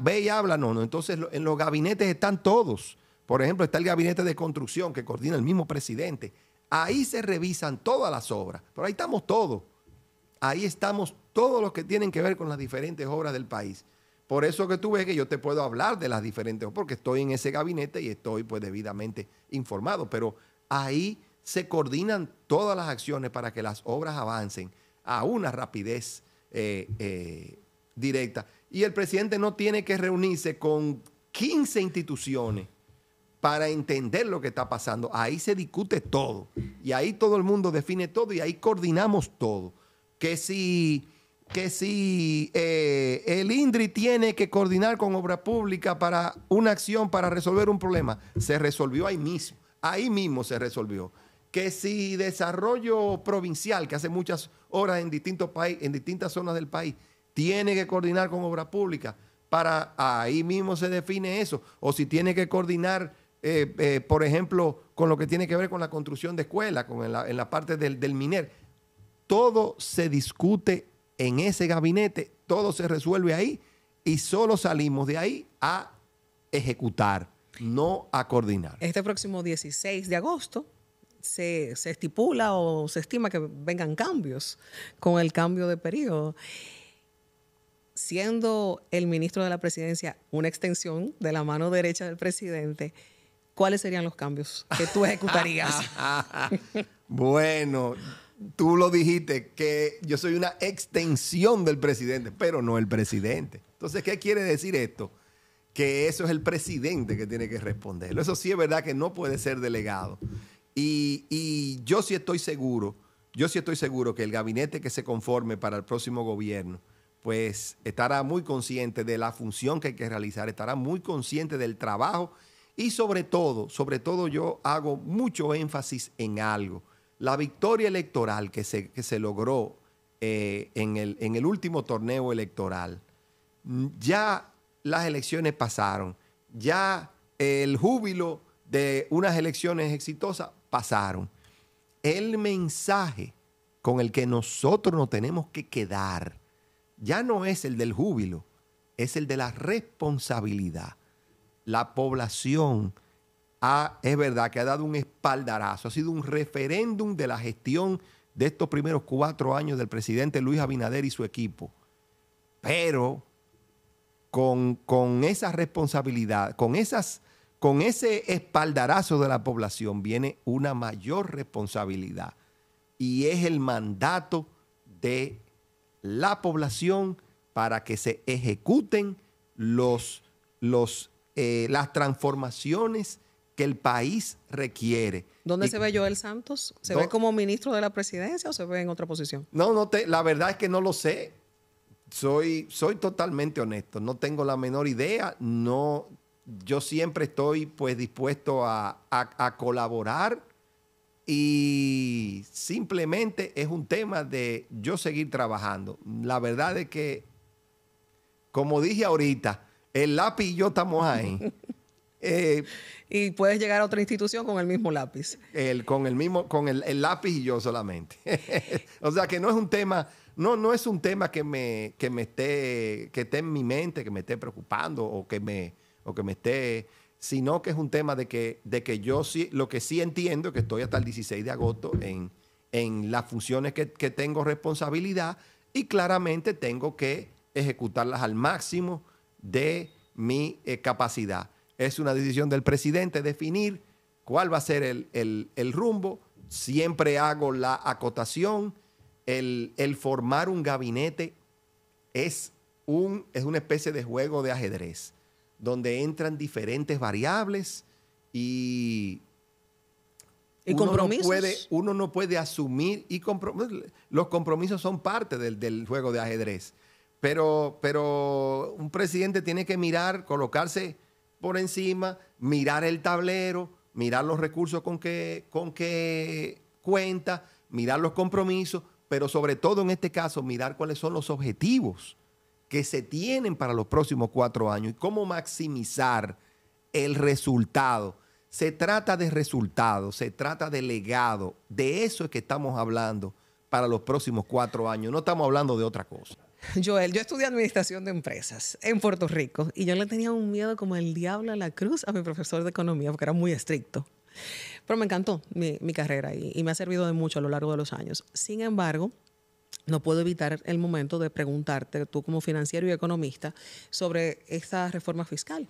ve, y habla, no, no, entonces en los gabinetes están todos. Por ejemplo, está el gabinete de construcción que coordina el mismo presidente. Ahí se revisan todas las obras, pero ahí estamos todos. Ahí estamos todos los que tienen que ver con las diferentes obras del país. Por eso que tú ves que yo te puedo hablar de las diferentes, porque estoy en ese gabinete y estoy pues debidamente informado, pero ahí se coordinan todas las acciones para que las obras avancen a una rapidez eh, eh, directa. Y el presidente no tiene que reunirse con 15 instituciones para entender lo que está pasando. Ahí se discute todo. Y ahí todo el mundo define todo y ahí coordinamos todo. Que si, que eh, el INDRI tiene que coordinar con obra pública para una acción para resolver un problema, se resolvió ahí mismo. Ahí mismo se resolvió que si desarrollo provincial, que hace muchas horas en, distintos países en distintas zonas del país, tiene que coordinar con obra pública, para ahí mismo se define eso, o si tiene que coordinar, eh, eh, por ejemplo, con lo que tiene que ver con la construcción de escuelas, con en la, parte del, del MINER. Todo se discute en ese gabinete, todo se resuelve ahí y solo salimos de ahí a ejecutar, no a coordinar. Este próximo 16 de agosto se, estipula o se estima que vengan cambios con el cambio de periodo siendo el ministro de la presidencia una extensión de la mano derecha del presidente, ¿cuáles serían los cambios que tú ejecutarías? bueno, tú lo dijiste, que yo soy una extensión del presidente, pero no el presidente. Entonces, ¿qué quiere decir esto? Que eso es el presidente que tiene que responderlo. Eso sí es verdad que no puede ser delegado. Y, yo sí estoy seguro, yo sí estoy seguro que el gabinete que se conforme para el próximo gobierno, pues estará muy consciente de la función que hay que realizar, estará muy consciente del trabajo y sobre todo, sobre todo yo hago mucho énfasis en algo. La victoria electoral que se, que se logró eh, en, el, en el último torneo electoral, ya las elecciones pasaron, ya el júbilo de unas elecciones exitosas pasaron, el mensaje con el que nosotros nos tenemos que quedar ya no es el del júbilo, es el de la responsabilidad. La población ha, es verdad que ha dado un espaldarazo, ha sido un referéndum de la gestión de estos primeros cuatro años del presidente Luis Abinader y su equipo. Pero con, con esa responsabilidad, con esas con ese espaldarazo de la población viene una mayor responsabilidad y es el mandato de la población para que se ejecuten los, eh, las transformaciones que el país requiere. ¿Dónde se ve Joel Santos? ¿Se ve como ministro de la presidencia o se ve en otra posición? No, no la verdad es que no lo sé. Soy, soy totalmente honesto, no tengo la menor idea, no yo siempre estoy pues dispuesto a, colaborar y simplemente es un tema de yo seguir trabajando. La verdad es que, como dije ahorita, el lápiz y yo estamos ahí. Eh, y puedes llegar a otra institución con el mismo lápiz. El, con el mismo, con el, lápiz y yo solamente. o sea que no es un tema, no, no es un tema que me, me esté, que esté en mi mente, que me esté preocupando o que me, o que me esté, sino que es un tema de que, de que yo sí, lo que sí entiendo es que estoy hasta el 16 de agosto en, las funciones que, tengo responsabilidad y claramente tengo que ejecutarlas al máximo de mi eh, capacidad. Es una decisión del presidente definir cuál va a ser el, rumbo. Siempre hago la acotación. El, el, formar un gabinete es, un, es una especie de juego de ajedrez donde entran diferentes variables y... uno No puede, uno no puede asumir y los compromisos son parte del, juego de ajedrez. Pero, pero, un presidente tiene que mirar, colocarse por encima, mirar el tablero, mirar los recursos con con que cuenta, mirar los compromisos, pero sobre todo en este caso mirar cuáles son los objetivos que se tienen para los próximos cuatro años y cómo maximizar el resultado. Se trata de resultados, se trata de legado. De eso es que estamos hablando para los próximos cuatro años. No estamos hablando de otra cosa. Joel, yo estudié administración de empresas en Puerto Rico y yo le tenía un miedo como el diablo a la cruz a mi profesor de economía porque era muy estricto. Pero me encantó mi, carrera y me ha servido de mucho a lo largo de los años. Sin embargo, no puedo evitar el momento de preguntarte, tú como financiero y economista, sobre esta reforma fiscal.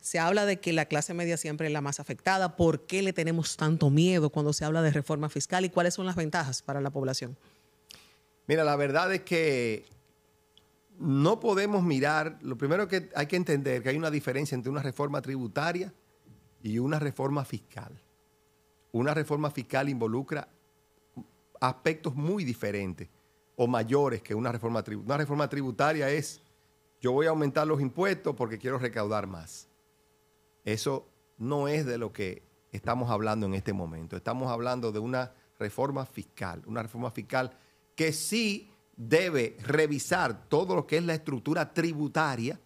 Se habla de que la clase media siempre es la más afectada. ¿Por qué le tenemos tanto miedo cuando se habla de reforma fiscal y cuáles son las ventajas para la población? Mira, la verdad es que no podemos mirar, lo primero que hay que entender que hay una diferencia entre una reforma tributaria y una reforma fiscal. Una reforma fiscal involucra aspectos muy diferentes o mayores que una reforma tributaria. Una reforma tributaria es, yo voy a aumentar los impuestos porque quiero recaudar más. Eso no es de lo que estamos hablando en este momento. Estamos hablando de una reforma fiscal, una reforma fiscal que sí debe revisar todo lo que es la estructura tributaria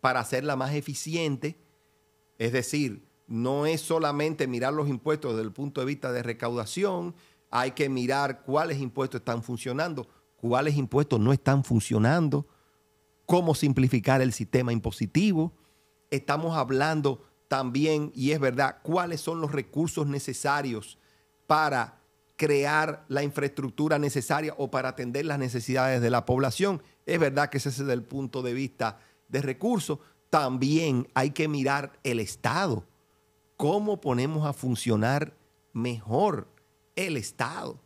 para hacerla más eficiente. Es decir, no es solamente mirar los impuestos desde el punto de vista de recaudación, hay que mirar cuáles impuestos están funcionando, cuáles impuestos no están funcionando, cómo simplificar el sistema impositivo. Estamos hablando también, y es verdad, cuáles son los recursos necesarios para crear la infraestructura necesaria o para atender las necesidades de la población. Es verdad que ese es el punto de vista de recursos. También hay que mirar el Estado. ¿Cómo ponemos a funcionar mejor el Estado?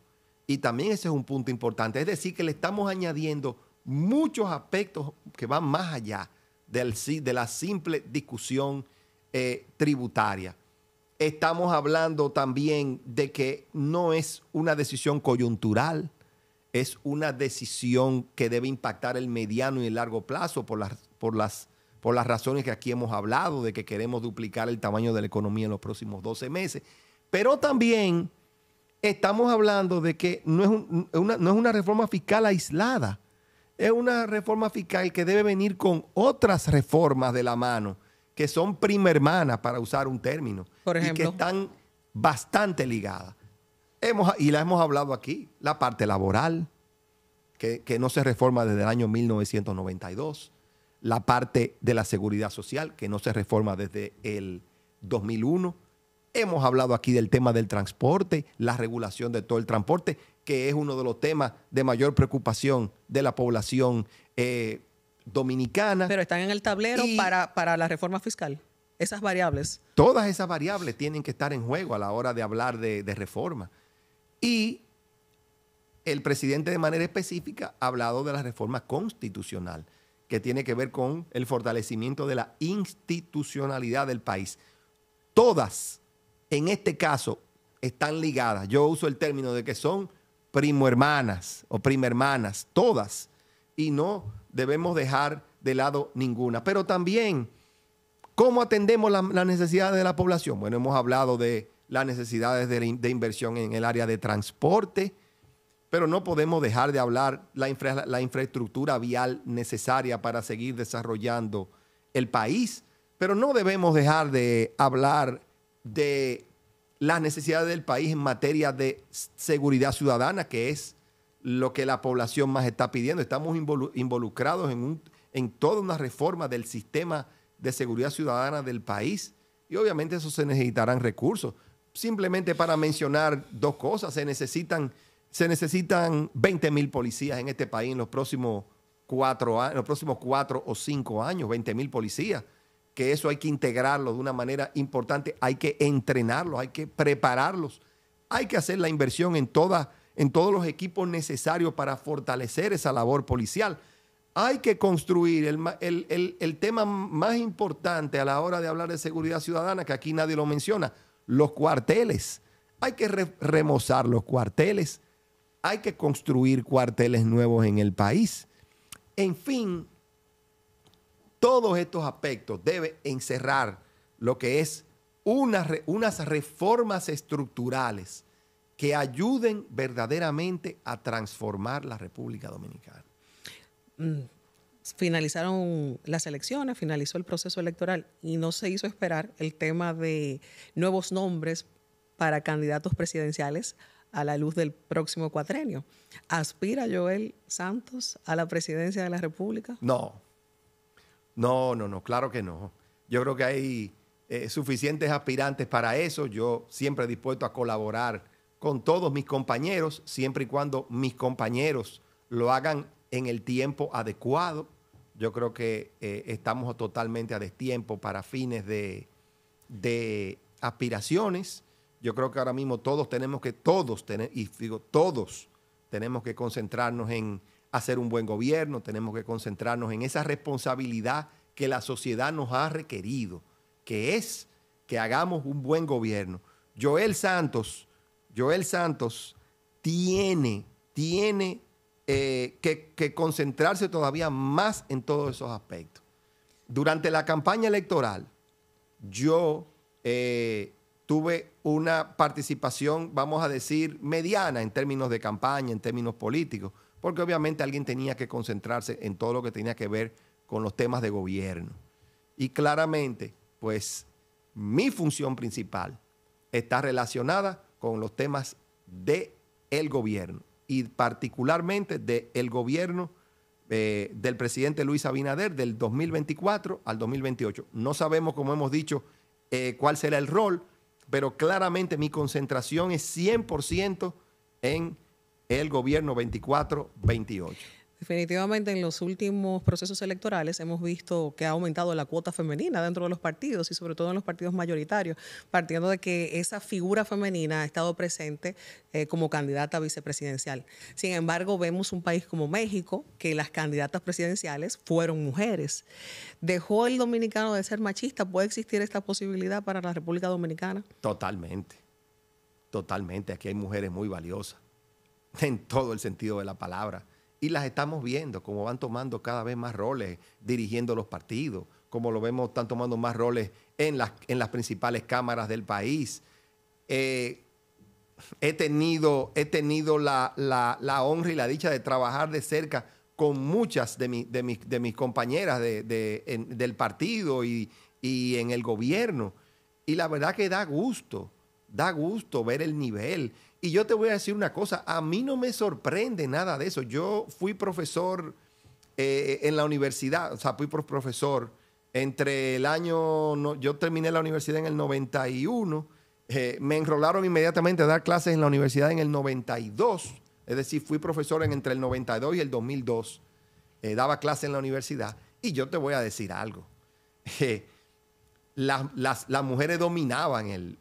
Y también ese es un punto importante. Es decir, que le estamos añadiendo muchos aspectos que van más allá del, de la simple discusión eh, tributaria. Estamos hablando también de que no es una decisión coyuntural, es una decisión que debe impactar el mediano y el largo plazo por las, por las, por las razones que aquí hemos hablado, de que queremos duplicar el tamaño de la economía en los próximos 12 meses. Pero también estamos hablando de que no es, una, reforma fiscal aislada, es una reforma fiscal que debe venir con otras reformas de la mano, que son primermanas, para usar un término, y que están bastante ligadas. Hemos, y la hemos hablado aquí, la parte laboral, que, que no se reforma desde el año 1992, la parte de la seguridad social, que no se reforma desde el 2001 Hemos hablado aquí del tema del transporte, la regulación de todo el transporte, que es uno de los temas de mayor preocupación de la población eh, dominicana. Pero están en el tablero para, para la reforma fiscal esas variables. Todas esas variables tienen que estar en juego a la hora de hablar de, de, reforma. Y el presidente de manera específica ha hablado de la reforma constitucional, que tiene que ver con el fortalecimiento de la institucionalidad del país. Todas en este caso están ligadas. Yo uso el término de que son primo hermanas o prima hermanas, todas, y no debemos dejar de lado ninguna. Pero también, ¿cómo atendemos las la necesidades de la población? Bueno, hemos hablado de las necesidades de, inversión en el área de transporte, pero no podemos dejar de hablar la, la infraestructura vial necesaria para seguir desarrollando el país, pero no debemos dejar de hablar de las necesidades del país en materia de seguridad ciudadana, que es lo que la población más está pidiendo. Estamos involucrados en, toda una reforma del sistema de seguridad ciudadana del país y obviamente eso se necesitarán recursos. Simplemente para mencionar dos cosas, se necesitan, se necesitan 20 mil policías en este país en los próximos cuatro, los próximos cuatro o cinco años, 20 mil policías que eso hay que integrarlo de una manera importante, hay que entrenarlos, hay que prepararlos, hay que hacer la inversión en, en todos los equipos necesarios para fortalecer esa labor policial. Hay que construir el, tema más importante a la hora de hablar de seguridad ciudadana, que aquí nadie lo menciona, los cuarteles. Hay que remozar los cuarteles, hay que construir cuarteles nuevos en el país. En fin, todos estos aspectos debe encerrar lo que es unas reformas estructurales que ayuden verdaderamente a transformar la República Dominicana. Mm, finalizaron las elecciones, finalizó el proceso electoral y no se hizo esperar el tema de nuevos nombres para candidatos presidenciales a la luz del próximo cuatrenio. ¿Aspira Joel Santos a la presidencia de la República? No, no, no, no, claro que no. Yo creo que hay eh, suficientes aspirantes para eso. Yo siempre dispuesto a colaborar con todos mis compañeros, siempre y cuando mis compañeros lo hagan en el tiempo adecuado. Yo creo que eh, estamos totalmente a destiempo para fines de, aspiraciones. Yo creo que ahora mismo todos tenemos que, todos, y digo todos, tenemos que concentrarnos en hacer un buen gobierno, tenemos que concentrarnos en esa responsabilidad que la sociedad nos ha requerido, que es que hagamos un buen gobierno. Joel Santos, Joel Santos tiene, tiene eh, que, concentrarse todavía más en todos esos aspectos. Durante la campaña electoral, yo eh, tuve una participación, vamos a decir, mediana en términos de campaña, en términos políticos, porque obviamente alguien tenía que concentrarse en todo lo que tenía que ver con los temas de gobierno. Y claramente, pues mi función principal está relacionada con los temas de el gobierno y particularmente del gobierno eh, del presidente Luis Abinader del 2024 al 2028. No sabemos, como hemos dicho, eh, cuál será el rol, pero claramente mi concentración es 100% en el gobierno 24-28. Definitivamente en los últimos procesos electorales hemos visto que ha aumentado la cuota femenina dentro de los partidos y sobre todo en los partidos mayoritarios, partiendo de que esa figura femenina ha estado presente eh, como candidata vicepresidencial. Sin embargo, vemos un país como México, que las candidatas presidenciales fueron mujeres. ¿Dejó el dominicano de ser machista? ¿Puede existir esta posibilidad para la República Dominicana? Totalmente, totalmente. Aquí hay mujeres muy valiosas en todo el sentido de la palabra. Y las estamos viendo, como van tomando cada vez más roles dirigiendo los partidos, como lo vemos, están tomando más roles en las, en las principales cámaras del país. Eh, he tenido, he tenido la, honra y la dicha de trabajar de cerca con muchas de, mis, compañeras del partido y, y en el gobierno. Y la verdad que da gusto, da gusto ver el nivel y yo te voy a decir una cosa, a mí no me sorprende nada de eso. Yo fui profesor eh, en la universidad, o sea, fui profesor entre el año, yo terminé la universidad en el 91, eh, me enrolaron inmediatamente a dar clases en la universidad en el 92, es decir, fui profesor entre el 92 y el 2002, eh, daba clases en la universidad. Y yo te voy a decir algo. Las, las, mujeres dominaban el,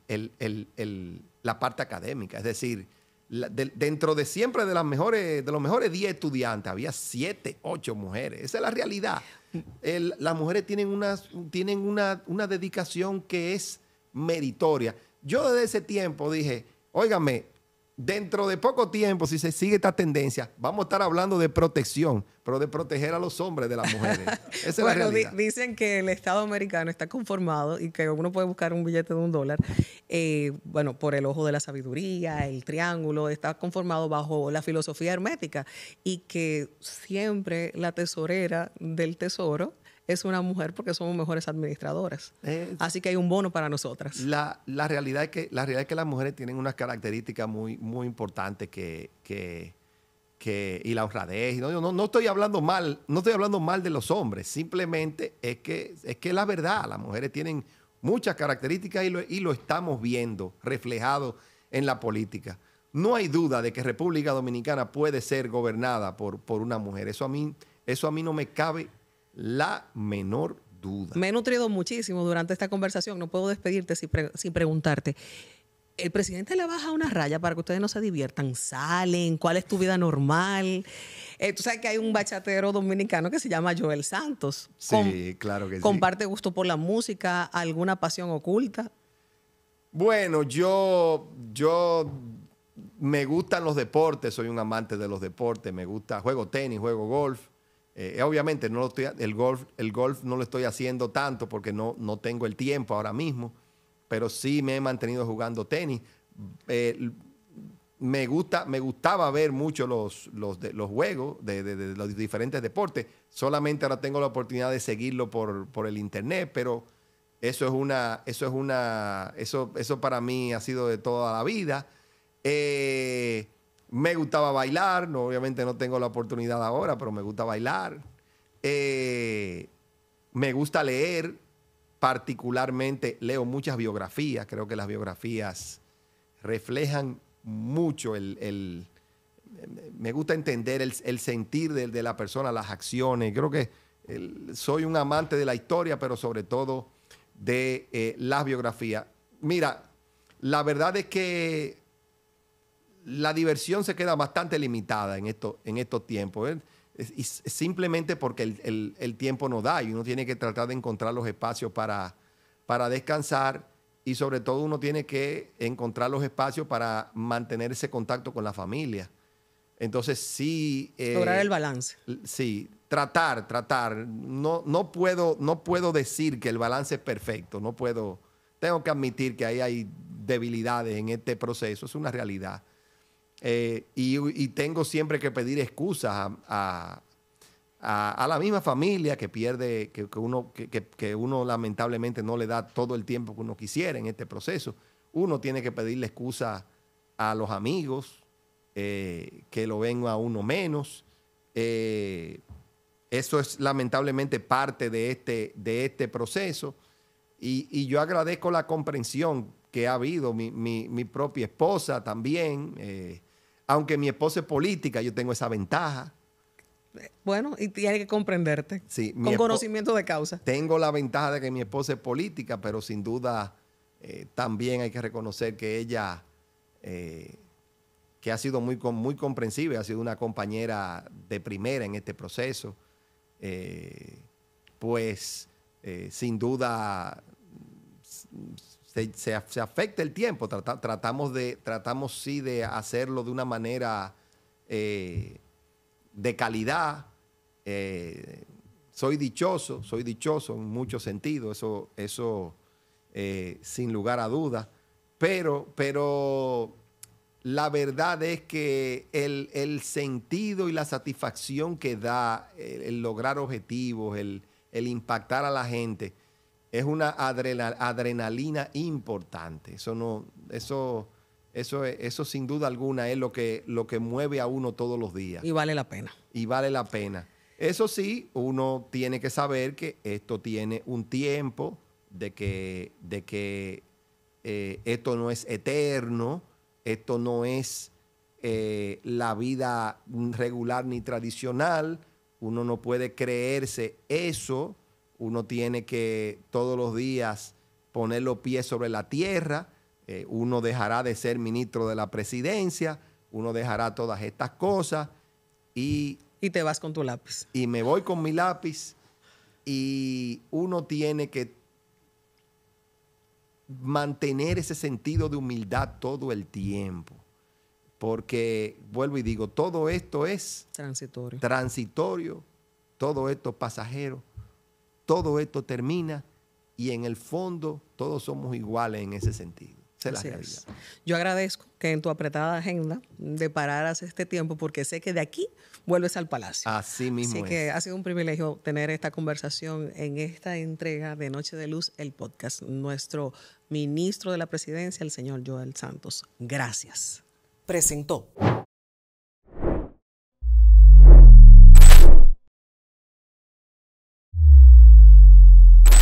la parte académica. Es decir, dentro de siempre de, las mejores, de los mejores 10 estudiantes había 7, 8 mujeres. Esa es la realidad. las mujeres tienen, una, tienen una dedicación que es meritoria. Yo desde ese tiempo dije, óigame, dentro de poco tiempo, si se sigue esta tendencia, vamos a estar hablando de protección, pero de proteger a los hombres de las mujeres. Esa es bueno, dicen que el Estado americano está conformado y que uno puede buscar un billete de un dólar, eh, bueno, por el ojo de la sabiduría, el triángulo, está conformado bajo la filosofía hermética y que siempre la tesorera del tesoro es una mujer porque somos mejores administradoras. Así que hay un bono para nosotras. La, realidad, es que, la realidad es que las mujeres tienen unas características muy, muy importantes que, que, y la honradez. No, no, estoy hablando mal, no estoy hablando mal de los hombres, simplemente es que es que la verdad, las mujeres tienen muchas características y lo, y lo estamos viendo reflejado en la política. No hay duda de que República Dominicana puede ser gobernada por, por una mujer. Eso a mí, eso a mí no me cabe la menor duda. Me he nutrido muchísimo durante esta conversación, no puedo despedirte sin, preguntarte. ¿El presidente le baja una raya para que ustedes no se diviertan? ¿Salen? ¿Cuál es tu vida normal? Eh, tú sabes que hay un bachatero dominicano que se llama Joel Santos. Sí, claro que sí. ¿Comparte gusto por la música? ¿Alguna pasión oculta? Bueno, yo, yo me gustan los deportes, soy un amante de los deportes, me gusta, juego tenis, juego golf, eh, eh, obviamente no estoy, el, golf, el golf no lo estoy haciendo tanto porque no, no tengo el tiempo ahora mismo, pero sí me he mantenido jugando tenis. Eh, me, gusta, me gustaba ver mucho los, los, los juegos de, los diferentes deportes. Solamente ahora tengo la oportunidad de seguirlo por, por el internet, pero eso es una, eso es una, eso, eso para mí ha sido de toda la vida. Eh, me gustaba bailar, obviamente no tengo la oportunidad ahora, pero me gusta bailar. Eh, me gusta leer, particularmente leo muchas biografías, creo que las biografías reflejan mucho el... me gusta entender el, sentir de, la persona, las acciones. Creo que soy un amante de la historia, pero sobre todo de eh, las biografías. Mira, la verdad es que la diversión se queda bastante limitada en, esto, en estos tiempos. ¿eh? simplemente porque el, el, tiempo no da y uno tiene que tratar de encontrar los espacios para, para descansar y sobre todo uno tiene que encontrar los espacios para mantener ese contacto con la familia. Entonces sí... Eh, Lograr el balance. Sí, tratar, tratar. No, no, puedo, no puedo decir que el balance es perfecto, no puedo... Tengo que admitir que ahí hay debilidades en este proceso, es una realidad eh, y, tengo siempre que pedir excusas a, la misma familia que pierde, que, uno, que, uno lamentablemente no le da todo el tiempo que uno quisiera en este proceso. Uno tiene que pedirle excusas a los amigos eh, que lo ven a uno menos. Eh, eso es lamentablemente parte de este, de este proceso. Y, yo agradezco la comprensión que ha habido, mi, propia esposa también aunque mi esposa es política, yo tengo esa ventaja. Bueno, y hay que comprenderte. con conocimiento de causa. Tengo la ventaja de que mi esposa es política, pero sin duda eh, también hay que reconocer que ella, eh, que ha sido muy, muy comprensiva, ha sido una compañera de primera en este proceso, eh, pues sin duda se, afecta el tiempo. tratamos, de, tratamos sí de hacerlo de una manera eh, de calidad. Eh, soy dichoso, soy dichoso en muchos sentidos, eso, eso eh, sin lugar a dudas. Pero, pero la verdad es que el, sentido y la satisfacción que da el, lograr objetivos, el impactar a la gente, es una adrenalina importante. Eso no, eso, eso, eso sin duda alguna es lo que, lo que mueve a uno todos los días. Y vale la pena. Y vale la pena. Eso sí, uno tiene que saber que esto tiene un tiempo, de que, de eh, esto no es eterno, esto no es eh, la vida regular ni tradicional. Uno no puede creerse eso uno tiene que todos los días poner los pies sobre la tierra, eh, uno dejará de ser ministro de la presidencia, uno dejará todas estas cosas y... Y te vas con tu lápiz. Y me voy con mi lápiz y uno tiene que mantener ese sentido de humildad todo el tiempo. Porque, vuelvo y digo, todo esto es transitorio. Transitorio, todo esto es pasajero todo esto termina y en el fondo todos somos iguales en ese sentido. Se la Yo agradezco que en tu apretada agenda de este tiempo porque sé que de aquí vuelves al palacio. Así mismo. Así que ha sido un privilegio tener esta conversación en esta entrega de Noche de Luz, el podcast. Nuestro ministro de la presidencia, el señor Joel Santos. Gracias. Presentó.